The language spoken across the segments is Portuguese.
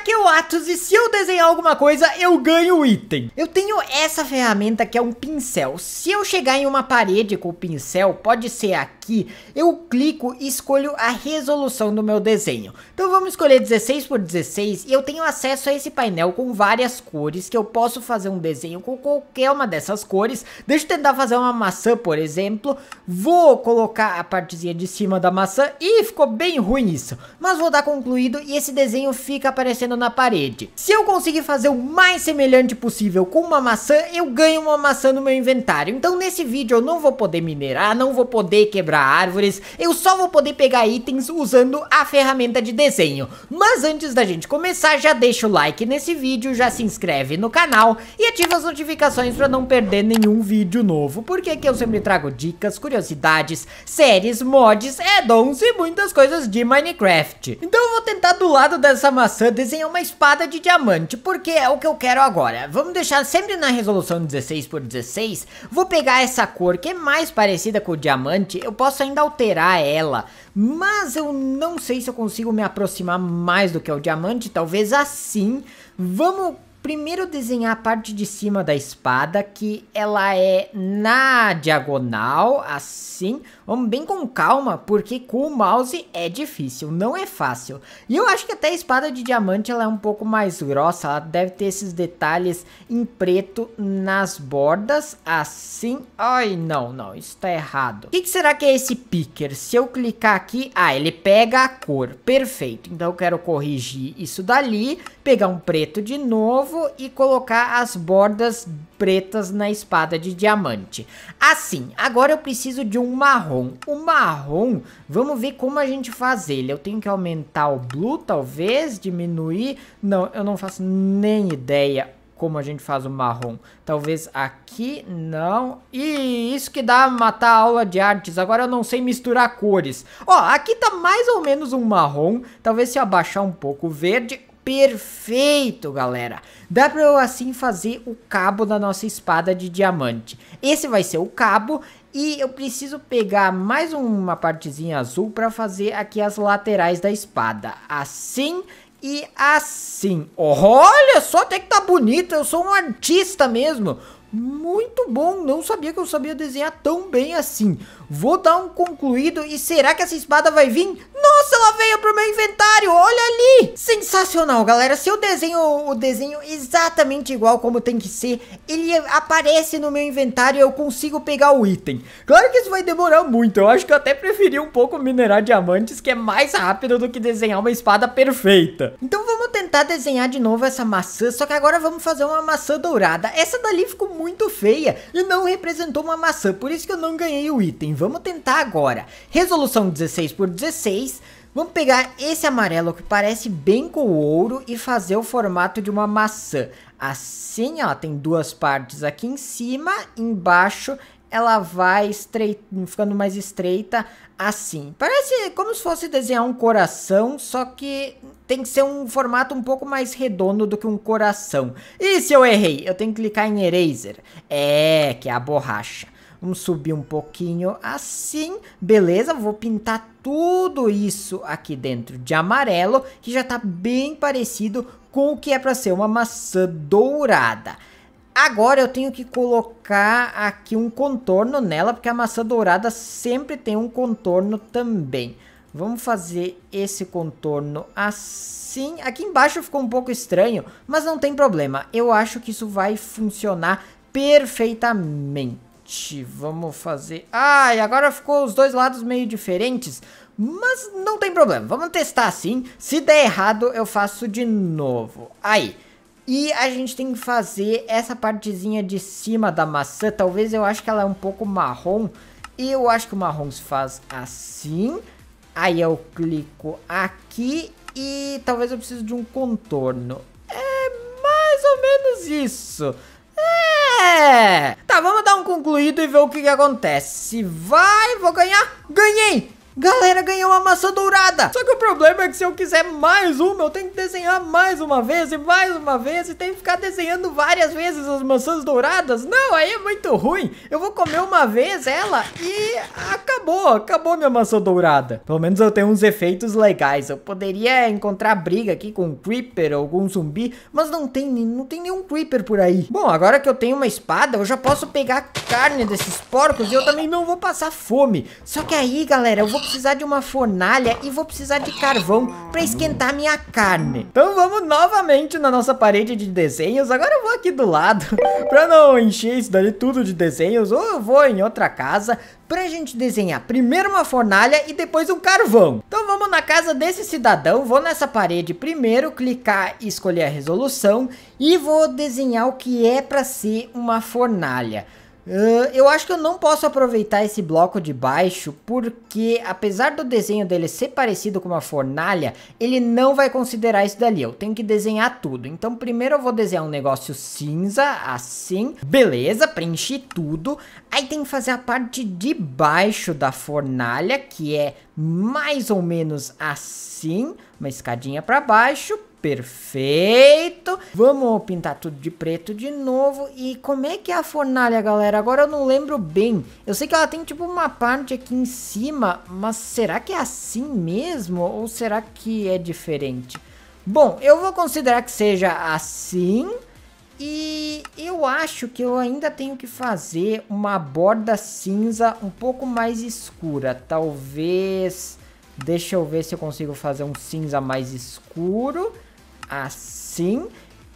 aqui é o Atos e se eu desenhar alguma coisa, eu ganho item. Eu tenho essa ferramenta que é um pincel. Se eu chegar em uma parede com o pincel, pode ser aqui, eu clico e escolho a resolução do meu desenho. Então vamos escolher 16 por 16 e eu tenho acesso a esse painel com várias cores que eu posso fazer um desenho com qualquer uma dessas cores. Deixa eu tentar fazer uma maçã, por exemplo. Vou colocar a partezinha de cima da maçã e ficou bem ruim isso. Mas vou dar concluído e esse desenho fica aparecendo batendo na parede. Se eu conseguir fazer o mais semelhante possível com uma maçã, eu ganho uma maçã no meu inventário. Então nesse vídeo eu não vou poder minerar, não vou poder quebrar árvores, eu só vou poder pegar itens usando a ferramenta de desenho. Mas antes da gente começar, já deixa o like nesse vídeo, já se inscreve no canal e ativa as notificações para não perder nenhum vídeo novo, porque aqui eu sempre trago dicas, curiosidades, séries, mods, addons e muitas coisas de Minecraft. Então eu vou tentar do lado dessa maçã desenhar tenha uma espada de diamante, porque é o que eu quero agora. Vamos deixar sempre na resolução 16 por 16. Vou pegar essa cor que é mais parecida com o diamante, eu posso ainda alterar ela. Mas eu não sei se eu consigo me aproximar mais do que o diamante, talvez assim. Vamos Primeiro desenhar a parte de cima da espada, que ela é na diagonal, assim. Vamos bem com calma, porque com o mouse é difícil, não é fácil. E eu acho que até a espada de diamante ela é um pouco mais grossa, ela deve ter esses detalhes em preto nas bordas, assim. Ai, não, não, isso tá errado. O que, que será que é esse picker? Se eu clicar aqui, ah, ele pega a cor, perfeito. Então eu quero corrigir isso dali, pegar um preto de novo novo e colocar as bordas pretas na espada de diamante. Assim, agora eu preciso de um marrom. O marrom, vamos ver como a gente faz ele. Eu tenho que aumentar o blue, talvez, diminuir. Não, eu não faço nem ideia como a gente faz o marrom. Talvez aqui, não. E isso que dá matar a aula de artes. Agora eu não sei misturar cores. Ó, aqui tá mais ou menos um marrom. Talvez se eu abaixar um pouco o verde, perfeito, galera. Dá para eu assim fazer o cabo da nossa espada de diamante. Esse vai ser o cabo e eu preciso pegar mais uma partezinha azul para fazer aqui as laterais da espada. Assim e assim. Olha só, até que tá bonito, eu sou um artista mesmo. Muito bom, não sabia que eu sabia desenhar tão bem assim. Vou dar um concluído e será que essa espada vai vir? Nossa, ela veio pro meu inventário, olha ali! Sensacional, galera, se eu desenho o desenho exatamente igual como tem que ser, ele aparece no meu inventário e eu consigo pegar o item. Claro que isso vai demorar muito, eu acho que eu até preferi um pouco minerar diamantes, que é mais rápido do que desenhar uma espada perfeita. Então vamos tentar desenhar de novo essa maçã, só que agora vamos fazer uma maçã dourada. Essa dali ficou muito feia e não representou uma maçã, por isso que eu não ganhei o item. Vamos tentar agora. Resolução 16 por 16. Vamos pegar esse amarelo que parece bem com o ouro e fazer o formato de uma maçã. Assim, ó, tem duas partes aqui em cima, embaixo ela vai estreita, ficando mais estreita assim. Parece como se fosse desenhar um coração, só que tem que ser um formato um pouco mais redondo do que um coração. E se eu errei? Eu tenho que clicar em Eraser. É, que é a borracha. Vamos subir um pouquinho assim, beleza? Vou pintar tudo isso aqui dentro de amarelo, que já tá bem parecido com o que é para ser uma maçã dourada. Agora eu tenho que colocar aqui um contorno nela, porque a maçã dourada sempre tem um contorno também. Vamos fazer esse contorno assim. Aqui embaixo ficou um pouco estranho, mas não tem problema. Eu acho que isso vai funcionar perfeitamente. Vamos fazer... Ai, e agora ficou os dois lados meio diferentes, mas não tem problema. Vamos testar assim. Se der errado, eu faço de novo. Aí... E a gente tem que fazer essa partezinha de cima da maçã. Talvez eu acho que ela é um pouco marrom. E eu acho que o marrom se faz assim. Aí eu clico aqui e talvez eu precise de um contorno. É mais ou menos isso. É. Tá, vamos dar um concluído e ver o que, que acontece. vai, vou ganhar. Ganhei! Galera, ganhou uma maçã dourada. Só que o problema é que se eu quiser mais uma, eu tenho que desenhar mais uma vez e mais uma vez e tenho que ficar desenhando várias vezes as maçãs douradas. Não, aí é muito ruim. Eu vou comer uma vez ela e acabou, acabou minha maçã dourada. Pelo menos eu tenho uns efeitos legais. Eu poderia encontrar briga aqui com um creeper ou algum zumbi, mas não tem, não tem nenhum creeper por aí. Bom, agora que eu tenho uma espada, eu já posso pegar carne desses porcos e eu também não vou passar fome. Só que aí, galera, eu vou vou precisar de uma fornalha e vou precisar de carvão para esquentar minha carne. Então vamos novamente na nossa parede de desenhos. Agora eu vou aqui do lado para não encher isso dali tudo de desenhos. Ou eu vou em outra casa pra gente desenhar primeiro uma fornalha e depois um carvão. Então vamos na casa desse cidadão, vou nessa parede primeiro, clicar e escolher a resolução e vou desenhar o que é para ser uma fornalha eu acho que eu não posso aproveitar esse bloco de baixo, porque apesar do desenho dele ser parecido com uma fornalha, ele não vai considerar isso dali, eu tenho que desenhar tudo. Então primeiro eu vou desenhar um negócio cinza, assim, beleza, preenchi tudo. Aí tem que fazer a parte de baixo da fornalha, que é mais ou menos assim, uma escadinha para baixo, Perfeito. Vamos pintar tudo de preto de novo. E como é que é a fornalha, galera? Agora eu não lembro bem. Eu sei que ela tem tipo uma parte aqui em cima, mas será que é assim mesmo? Ou será que é diferente? Bom, eu vou considerar que seja assim. E eu acho que eu ainda tenho que fazer uma borda cinza um pouco mais escura. Talvez... Deixa eu ver se eu consigo fazer um cinza mais escuro assim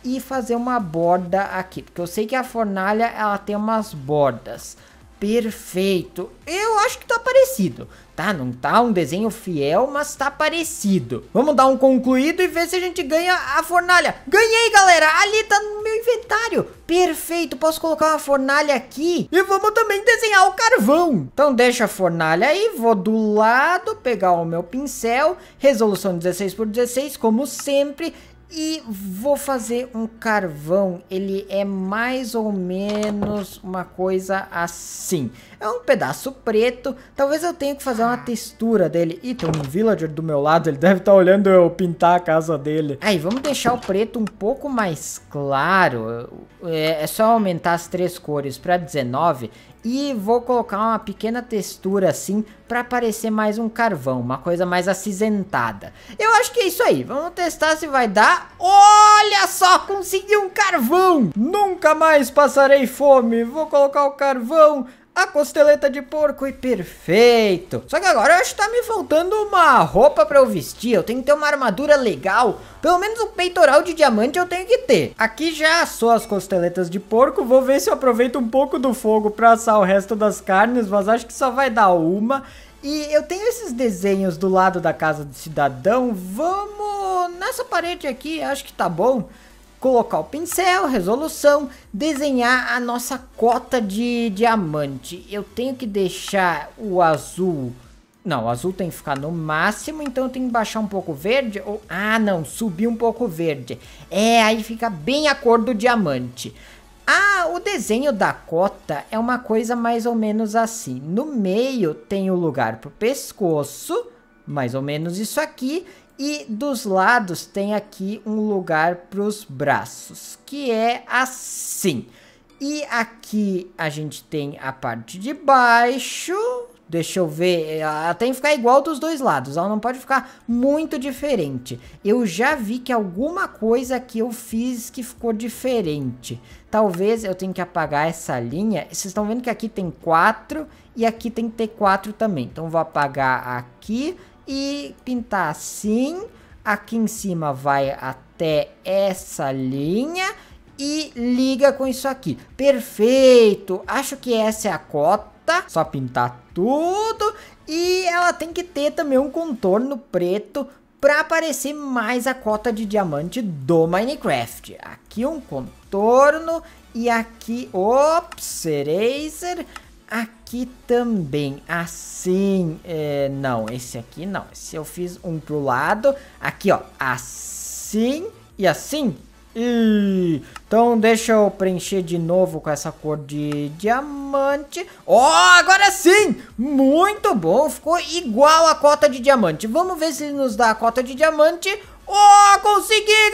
e fazer uma borda aqui, porque eu sei que a fornalha ela tem umas bordas. Perfeito. Eu acho que tá parecido, tá? Não tá um desenho fiel, mas tá parecido. Vamos dar um concluído e ver se a gente ganha a fornalha. Ganhei, galera! Ali tá no meu inventário. Perfeito, posso colocar uma fornalha aqui. E vamos também desenhar o carvão. Então deixa a fornalha aí, vou do lado, pegar o meu pincel. Resolução 16 por 16, como sempre. E vou fazer um carvão, ele é mais ou menos uma coisa assim. É um pedaço preto. Talvez eu tenha que fazer uma textura dele. Ih, tem um villager do meu lado. Ele deve estar tá olhando eu pintar a casa dele. Aí, vamos deixar o preto um pouco mais claro. É, é só aumentar as três cores para 19 e vou colocar uma pequena textura assim para parecer mais um carvão, uma coisa mais acinzentada. Eu acho que é isso aí, vamos testar se vai dar. Olha só, consegui um carvão! Nunca mais passarei fome, vou colocar o carvão a costeleta de porco e perfeito. Só que agora eu acho que tá me faltando uma roupa pra eu vestir. Eu tenho que ter uma armadura legal. Pelo menos um peitoral de diamante eu tenho que ter. Aqui já assou as costeletas de porco. Vou ver se eu aproveito um pouco do fogo pra assar o resto das carnes. Mas acho que só vai dar uma. E eu tenho esses desenhos do lado da casa do cidadão. Vamos nessa parede aqui. Acho que tá bom colocar o pincel, resolução, desenhar a nossa cota de diamante. Eu tenho que deixar o azul... Não, o azul tem que ficar no máximo, então eu tenho que baixar um pouco o verde. Ou... Ah, não, subir um pouco o verde. É, aí fica bem a cor do diamante. Ah, o desenho da cota é uma coisa mais ou menos assim. No meio tem o lugar para o pescoço, mais ou menos isso aqui. E dos lados tem aqui um lugar para os braços, que é assim. E aqui a gente tem a parte de baixo. Deixa eu ver, ela tem que ficar igual dos dois lados, ela não pode ficar muito diferente. Eu já vi que alguma coisa que eu fiz que ficou diferente. Talvez eu tenha que apagar essa linha. Vocês estão vendo que aqui tem quatro e aqui tem que ter quatro também. Então vou apagar aqui e pintar assim. Aqui em cima vai até essa linha e liga com isso aqui. Perfeito! Acho que essa é a cota. Só pintar tudo. E ela tem que ter também um contorno preto para aparecer mais a cota de diamante do Minecraft. Aqui um contorno e aqui, ops, eraser, Aqui também, assim, é, não, esse aqui não. Se eu fiz um pro lado, aqui ó, assim e assim. E... Então deixa eu preencher de novo com essa cor de diamante. Ó, oh, agora sim! Muito bom, ficou igual a cota de diamante. Vamos ver se ele nos dá a cota de diamante. Oh, consegui,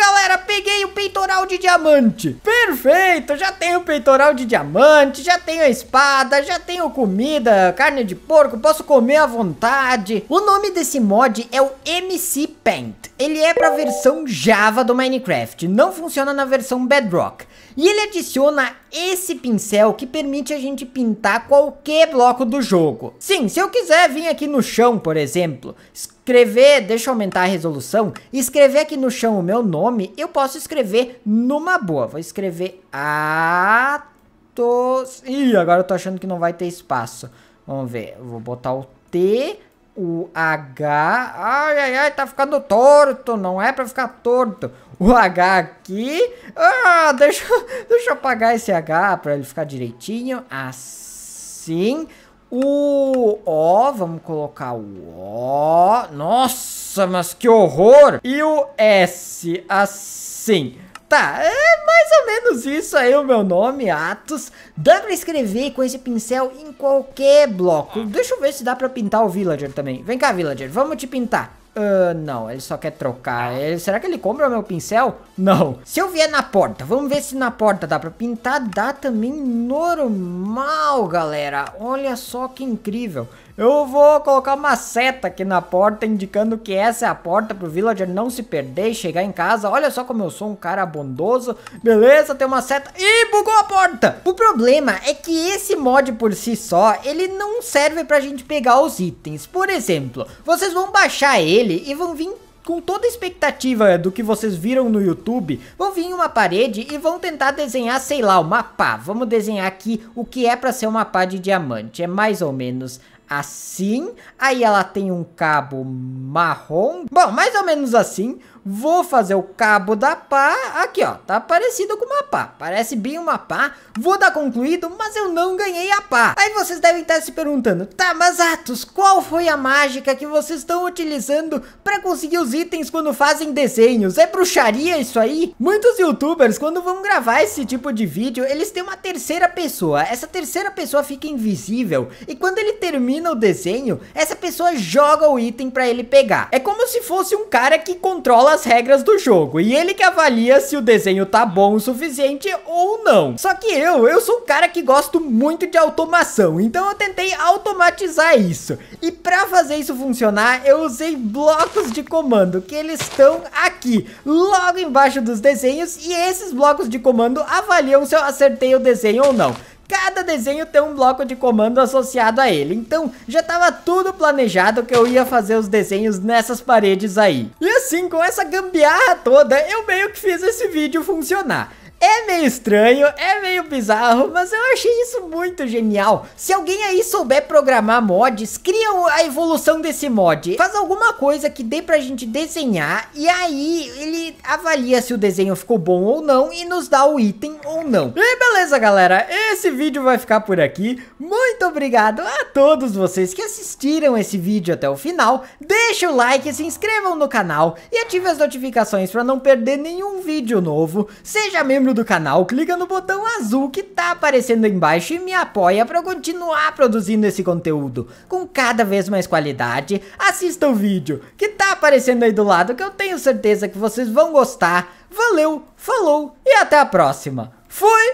de diamante. Perfeito, já tenho peitoral de diamante, já tenho a espada, já tenho comida, carne de porco, posso comer à vontade. O nome desse mod é o MC Paint. Ele é para a versão Java do Minecraft, não funciona na versão Bedrock. E ele adiciona esse pincel que permite a gente pintar qualquer bloco do jogo. Sim, se eu quiser vir aqui no chão, por exemplo, escrever, deixa eu aumentar a resolução, escrever aqui no chão o meu nome, eu posso escrever numa boa. Vou escrever Atos... Ih, agora eu tô achando que não vai ter espaço. Vamos ver, vou botar o T, o H... Ai, ai, ai, tá ficando torto, não é pra ficar torto o H aqui. Ah, deixa, deixa eu apagar esse H para ele ficar direitinho. Assim. O O, vamos colocar o O. Nossa, mas que horror! E o S, assim. Tá, é mais ou menos isso aí o meu nome, Atos. Dá pra escrever com esse pincel em qualquer bloco. Deixa eu ver se dá pra pintar o Villager também. Vem cá, Villager, vamos te pintar. Uh, não, ele só quer trocar. Ele, será que ele compra meu pincel? Não. Se eu vier na porta, vamos ver se na porta dá pra pintar. Dá também normal, galera. Olha só que incrível. Eu vou colocar uma seta aqui na porta, indicando que essa é a porta pro villager não se perder e chegar em casa. Olha só como eu sou um cara bondoso. Beleza, tem uma seta. Ih, bugou a porta! O problema é que esse mod por si só, ele não serve pra gente pegar os itens. Por exemplo, vocês vão baixar ele e vão vir com toda a expectativa do que vocês viram no YouTube, vão vir em uma parede e vão tentar desenhar, sei lá, uma pá. Vamos desenhar aqui o que é para ser uma pá de diamante, é mais ou menos assim. Aí ela tem um cabo marrom. Bom, mais ou menos assim. Vou fazer o cabo da pá. Aqui, ó. Tá parecido com uma pá. Parece bem uma pá. Vou dar concluído, mas eu não ganhei a pá. Aí vocês devem estar se perguntando. Tá, mas Atos, qual foi a mágica que vocês estão utilizando para conseguir os itens quando fazem desenhos? É bruxaria isso aí? Muitos youtubers, quando vão gravar esse tipo de vídeo, eles têm uma terceira pessoa. Essa terceira pessoa fica invisível. E quando ele termina o desenho, essa pessoa joga o item para ele pegar. É como se fosse um cara que controla as regras do jogo. E ele que avalia se o desenho tá bom o suficiente ou não. Só que eu, eu sou um cara que gosto muito de automação. Então eu tentei automatizar isso. E pra fazer isso funcionar, eu usei blocos de comando, que eles estão aqui, logo embaixo dos desenhos. E esses blocos de comando avaliam se eu acertei o desenho ou não cada desenho tem um bloco de comando associado a ele. Então já estava tudo planejado que eu ia fazer os desenhos nessas paredes aí. E assim, com essa gambiarra toda, eu meio que fiz esse vídeo funcionar. É meio estranho, é meio bizarro, mas eu achei isso muito genial. Se alguém aí souber programar mods, cria a evolução desse mod. Faz alguma coisa que dê pra gente desenhar e aí ele avalia se o desenho ficou bom ou não e nos dá o item ou não. E beleza, galera, esse vídeo vai ficar por aqui. Muito obrigado a todos vocês que assistiram esse vídeo até o final. Deixa o like, se inscrevam no canal e ative as notificações pra não perder nenhum vídeo novo. Seja membro membro do canal, clica no botão azul que tá aparecendo embaixo e me apoia para continuar produzindo esse conteúdo com cada vez mais qualidade. Assista o vídeo que tá aparecendo aí do lado que eu tenho certeza que vocês vão gostar. Valeu, falou e até a próxima. Fui!